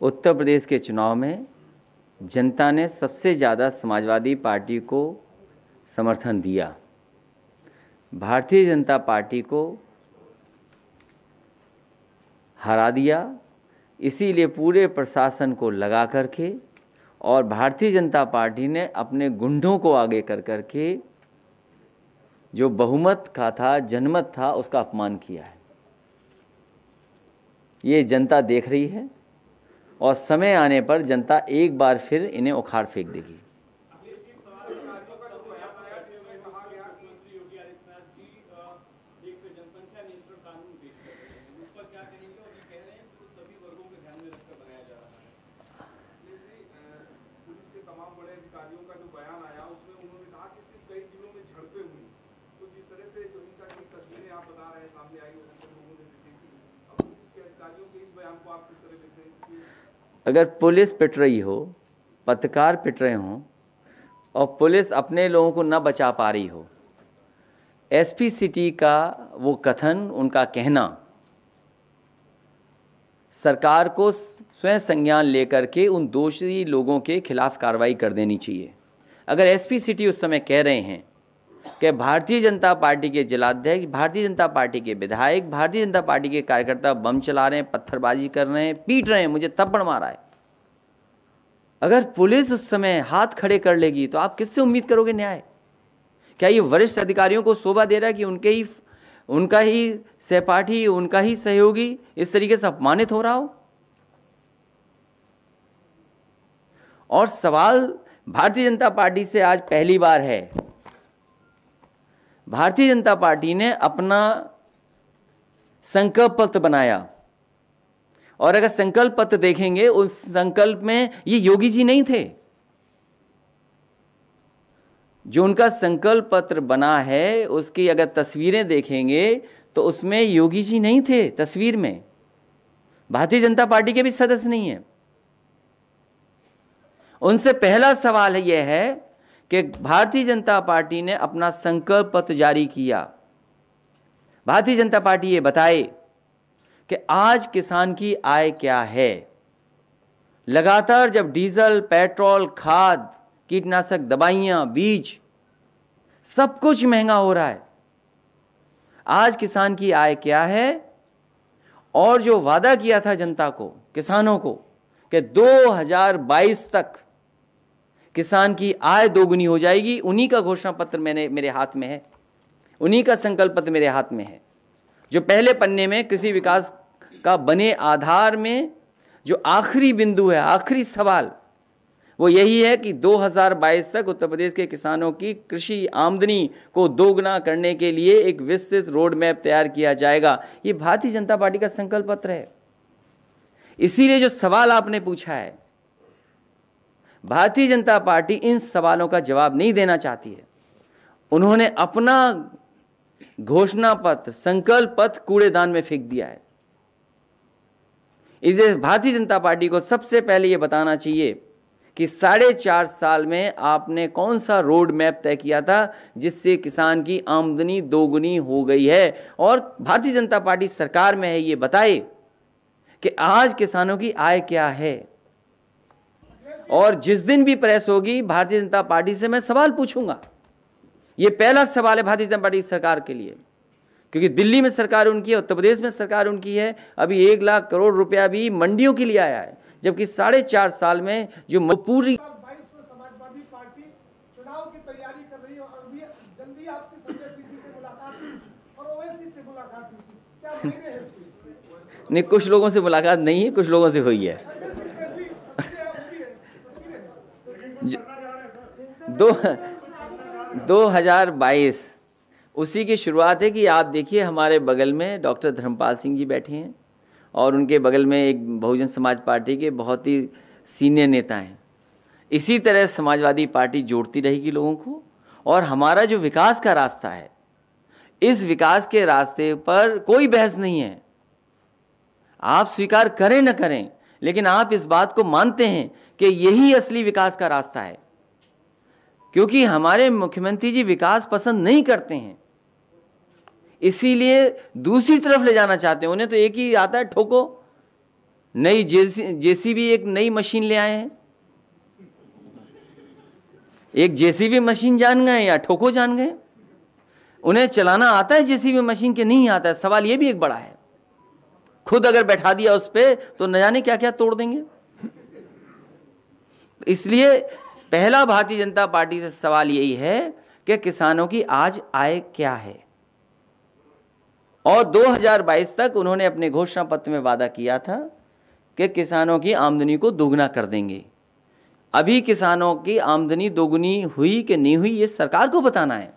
उत्तर प्रदेश के चुनाव में जनता ने सबसे ज़्यादा समाजवादी पार्टी को समर्थन दिया भारतीय जनता पार्टी को हरा दिया इसीलिए पूरे प्रशासन को लगा करके और भारतीय जनता पार्टी ने अपने गुंडों को आगे कर कर के जो बहुमत का था जनमत था उसका अपमान किया है ये जनता देख रही है और समय आने पर जनता एक बार फिर इन्हें उखाड़ फेंक देगी अगर पुलिस पिट रही हो पत्रकार पिट रहे हों और पुलिस अपने लोगों को न बचा पा रही हो एसपी सिटी का वो कथन उनका कहना सरकार को स्वयं संज्ञान लेकर के उन दोषी लोगों के खिलाफ कार्रवाई कर देनी चाहिए अगर एसपी सिटी उस समय कह रहे हैं कि भारतीय जनता पार्टी के जिलाध्यक्ष भारतीय जनता पार्टी के विधायक भारतीय जनता पार्टी के कार्यकर्ता बम चला रहे हैं पत्थरबाजी कर रहे हैं पीट रहे हैं मुझे थप्पड़ मारा है अगर पुलिस उस समय हाथ खड़े कर लेगी तो आप किससे उम्मीद करोगे न्याय क्या ये वरिष्ठ अधिकारियों को शोभा दे रहा है कि उनके ही उनका ही सहपाठी उनका ही सहयोगी इस तरीके से अपमानित हो रहा हो और सवाल भारतीय जनता पार्टी से आज पहली बार है भारतीय जनता पार्टी ने अपना संकल्प पत्र बनाया और अगर संकल्प पत्र देखेंगे उस संकल्प में ये योगी जी नहीं थे जो उनका संकल्प पत्र बना है उसकी अगर तस्वीरें देखेंगे तो उसमें योगी जी नहीं थे तस्वीर में भारतीय जनता पार्टी के भी सदस्य नहीं है उनसे पहला सवाल यह है कि भारतीय जनता पार्टी ने अपना संकल्प पत्र जारी किया भारतीय जनता पार्टी ये बताए कि आज किसान की आय क्या है लगातार जब डीजल पेट्रोल खाद कीटनाशक दवाइयाँ बीज सब कुछ महंगा हो रहा है आज किसान की आय क्या है और जो वादा किया था जनता को किसानों को कि 2022 तक किसान की आय दोगुनी हो जाएगी उन्हीं का घोषणा पत्र मैंने मेरे हाथ में है उन्हीं का संकल्प पत्र मेरे हाथ में है जो पहले पन्ने में कृषि विकास का बने आधार में जो आखिरी बिंदु है आखिरी सवाल वो यही है कि 2022 तक उत्तर प्रदेश के किसानों की कृषि आमदनी को दोगुना करने के लिए एक विस्तृत रोड मैप तैयार किया जाएगा ये भारतीय जनता पार्टी का संकल्प पत्र है इसीलिए जो सवाल आपने पूछा है भारतीय जनता पार्टी इन सवालों का जवाब नहीं देना चाहती है उन्होंने अपना घोषणा पत्र संकल्प पत्र कूड़ेदान में फेंक दिया है इसे भारतीय जनता पार्टी को सबसे पहले यह बताना चाहिए कि साढ़े चार साल में आपने कौन सा रोड मैप तय किया था जिससे किसान की आमदनी दोगुनी हो गई है और भारतीय जनता पार्टी सरकार में है ये बताए कि आज किसानों की आय क्या है और जिस दिन भी प्रेस होगी भारतीय जनता पार्टी से मैं सवाल पूछूंगा ये पहला सवाल है भारतीय जनता पार्टी की सरकार के लिए क्योंकि दिल्ली में सरकार उनकी है उत्तर प्रदेश में सरकार उनकी है अभी एक लाख करोड़ रुपया भी मंडियों के लिए आया है जबकि साढ़े चार साल में जो पूरी नहीं कुछ लोगों से मुलाकात नहीं है कुछ लोगों से हुई है दो दो हज़ार बाईस उसी की शुरुआत है कि आप देखिए हमारे बगल में डॉक्टर धर्मपाल सिंह जी बैठे हैं और उनके बगल में एक बहुजन समाज पार्टी के बहुत ही सीनियर नेता हैं इसी तरह समाजवादी पार्टी जोड़ती रहेगी लोगों को और हमारा जो विकास का रास्ता है इस विकास के रास्ते पर कोई बहस नहीं है आप स्वीकार करें ना करें लेकिन आप इस बात को मानते हैं कि यही असली विकास का रास्ता है क्योंकि हमारे मुख्यमंत्री जी विकास पसंद नहीं करते हैं इसीलिए दूसरी तरफ ले जाना चाहते हैं उन्हें तो एक ही आता है ठोको नई जेसी जेसीबी एक नई मशीन ले आए हैं एक जेसीबी मशीन जान गए या ठोको जान गए उन्हें चलाना आता है जेसीबी मशीन के नहीं आता है सवाल यह भी एक बड़ा है खुद अगर बैठा दिया उस पर तो न जाने क्या क्या तोड़ देंगे इसलिए पहला भारतीय जनता पार्टी से सवाल यही है कि किसानों की आज आय क्या है और 2022 तक उन्होंने अपने घोषणा पत्र में वादा किया था कि किसानों की आमदनी को दोगुना कर देंगे अभी किसानों की आमदनी दोगुनी हुई कि नहीं हुई ये सरकार को बताना है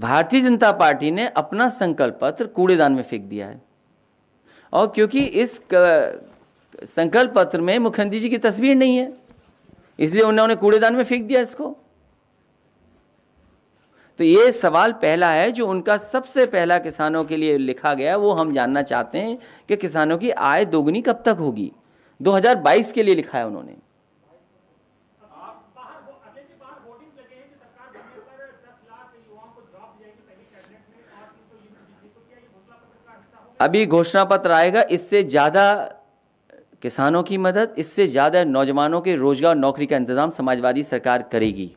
भारतीय जनता पार्टी ने अपना संकल्प पत्र कूड़ेदान में फेंक दिया है और क्योंकि इस संकल्प पत्र में मुख्यमंत्री जी की तस्वीर नहीं है इसलिए उन्होंने कूड़ेदान में फेंक दिया इसको तो ये सवाल पहला है जो उनका सबसे पहला किसानों के लिए लिखा गया वो हम जानना चाहते हैं कि किसानों की आय दोगुनी कब तक होगी 2022 के लिए लिखा है उन्होंने अभी घोषणा पत्र आएगा इससे ज़्यादा किसानों की मदद इससे ज़्यादा नौजवानों के रोजगार नौकरी का इंतज़ाम समाजवादी सरकार करेगी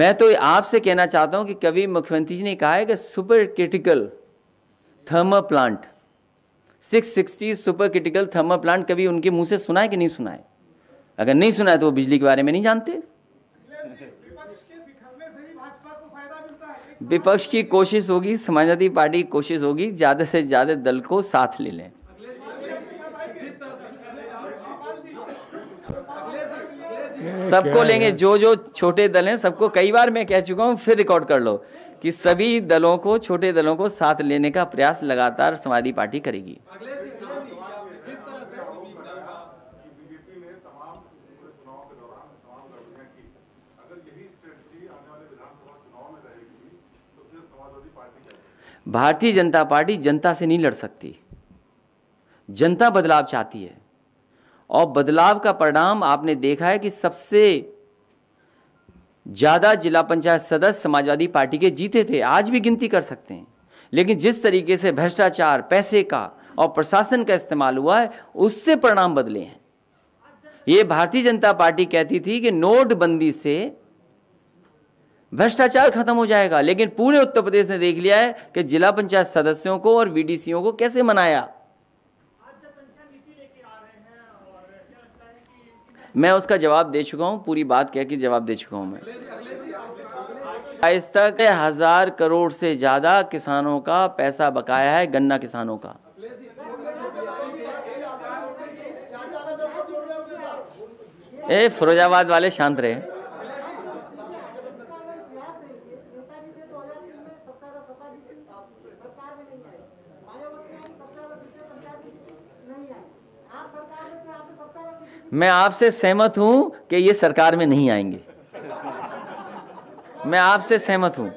मैं तो आपसे कहना चाहता हूं कि कभी मुख्यमंत्री जी ने कहा है कि super critical thermal plant 660 super critical thermal plant कभी उनके मुंह से सुना है कि नहीं सुना है अगर नहीं सुना है तो वो बिजली के बारे में नहीं जानते विपक्ष की कोशिश होगी समाजवादी पार्टी की कोशिश होगी ज़्यादा से ज़्यादा दल को साथ ले लें सबको लेंगे जो जो छोटे दल हैं सबको कई बार मैं कह चुका हूं फिर रिकॉर्ड कर लो कि सभी दलों को छोटे दलों को साथ लेने का प्रयास लगातार समाजवादी पार्टी करेगी भारतीय जनता पार्टी जनता से नहीं लड़ सकती जनता बदलाव चाहती है और बदलाव का परिणाम आपने देखा है कि सबसे ज़्यादा जिला पंचायत सदस्य समाजवादी पार्टी के जीते थे आज भी गिनती कर सकते हैं लेकिन जिस तरीके से भ्रष्टाचार पैसे का और प्रशासन का इस्तेमाल हुआ है उससे परिणाम बदले हैं ये भारतीय जनता पार्टी कहती थी कि नोटबंदी से भ्रष्टाचार खत्म हो जाएगा लेकिन पूरे उत्तर प्रदेश ने देख लिया है कि जिला पंचायत सदस्यों को और वीडीसीओ को कैसे मनाया मैं उसका जवाब दे चुका हूं पूरी बात कह के जवाब दे चुका हूं मैं आज तक हजार करोड़ से ज़्यादा किसानों का पैसा बकाया है गन्ना किसानों का ए फिरोजाबाद वाले शांत रहे मैं आपसे सहमत हूं कि ये सरकार में नहीं आएंगे मैं आपसे सहमत हूं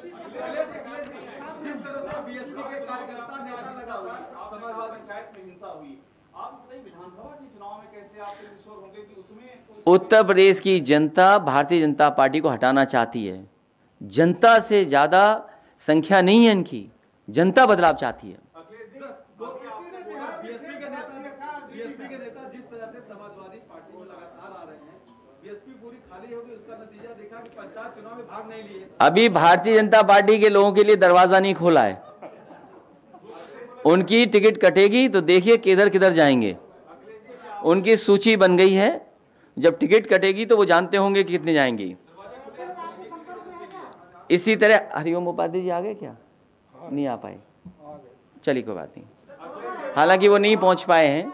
उत्तर प्रदेश की जनता भारतीय जनता पार्टी को हटाना चाहती है जनता से ज़्यादा संख्या नहीं है इनकी जनता बदलाव चाहती है अभी भारतीय जनता पार्टी के लोगों के लिए दरवाजा नहीं खोला है उनकी टिकट कटेगी तो देखिए किधर किधर जाएंगे उनकी सूची बन गई है जब टिकट कटेगी तो वो जानते होंगे कि कितने जाएंगी इसी तरह हरिओम उपाध्याय जी आ गए क्या नहीं आ पाए चलिए कोई बात नहीं हालांकि वो नहीं पहुंच पाए हैं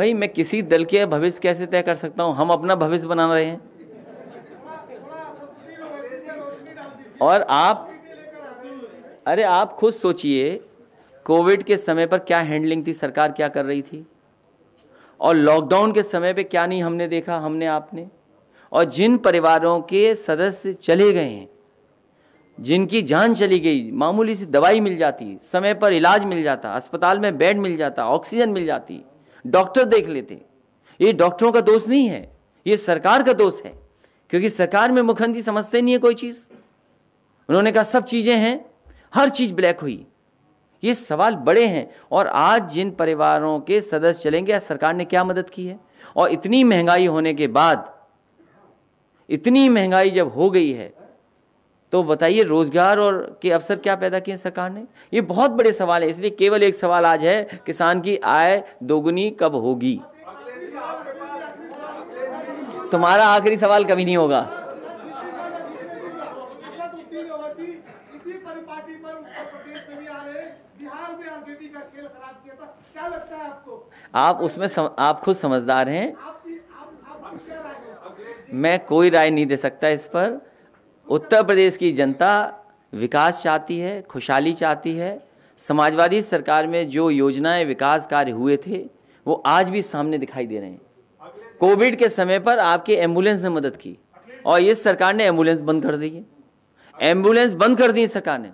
भाई मैं किसी दल के भविष्य कैसे तय कर सकता हूँ हम अपना भविष्य बना रहे हैं और आप अरे आप खुद सोचिए कोविड के समय पर क्या हैंडलिंग थी सरकार क्या कर रही थी और लॉकडाउन के समय पे क्या नहीं हमने देखा हमने आपने और जिन परिवारों के सदस्य चले गए हैं जिनकी जान चली गई मामूली सी दवाई मिल जाती समय पर इलाज मिल जाता अस्पताल में बेड मिल जाता ऑक्सीजन मिल जाती डॉक्टर देख लेते ये डॉक्टरों का दोष नहीं है ये सरकार का दोष है क्योंकि सरकार में मुखंदी समझते नहीं है कोई चीज़ उन्होंने कहा सब चीज़ें हैं हर चीज़ ब्लैक हुई ये सवाल बड़े हैं और आज जिन परिवारों के सदस्य चलेंगे सरकार ने क्या मदद की है और इतनी महंगाई होने के बाद इतनी महंगाई जब हो गई है तो बताइए रोजगार और के अवसर क्या पैदा किए सरकार ने ये बहुत बड़े सवाल है इसलिए केवल एक सवाल आज है किसान की आय दोगुनी कब होगी तुम्हारा आखिरी सवाल कभी नहीं होगा आप उसमें सम, आप खुद समझदार हैं मैं कोई राय नहीं दे सकता इस पर उत्तर प्रदेश की जनता विकास चाहती है खुशहाली चाहती है समाजवादी सरकार में जो योजनाएं विकास कार्य हुए थे वो आज भी सामने दिखाई दे रहे हैं कोविड के समय पर आपके एम्बुलेंस ने मदद की और इस सरकार ने एम्बुलेंस बंद कर दी है एम्बुलेंस बंद कर दी सरकार ने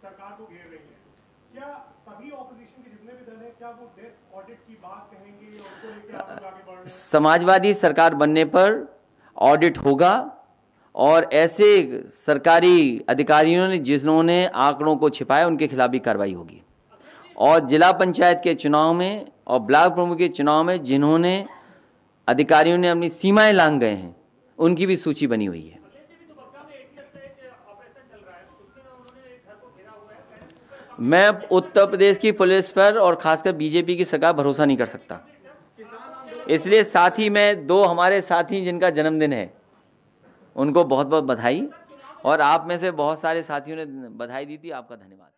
सरकार को घेर रही है क्या सभी ऑपोजिशन के जितने भी दल हैं क्या वो डेथ ऑडिट की बात कहेंगे समाजवादी सरकार बनने पर ऑडिट होगा और ऐसे सरकारी अधिकारियों ने जिन्होंने आंकड़ों को छिपाया उनके खिलाफ भी कार्रवाई होगी और जिला पंचायत के चुनाव में और ब्लॉक प्रमुख के चुनाव में जिन्होंने अधिकारियों ने अपनी सीमाएं लांग गए हैं उनकी भी सूची बनी हुई है मैं उत्तर प्रदेश की पुलिस पर और खासकर बीजेपी की सरकार भरोसा नहीं कर सकता इसलिए साथ ही में दो हमारे साथी जिनका जन्मदिन है उनको बहुत बहुत बधाई और आप में से बहुत सारे साथियों ने बधाई दी थी आपका धन्यवाद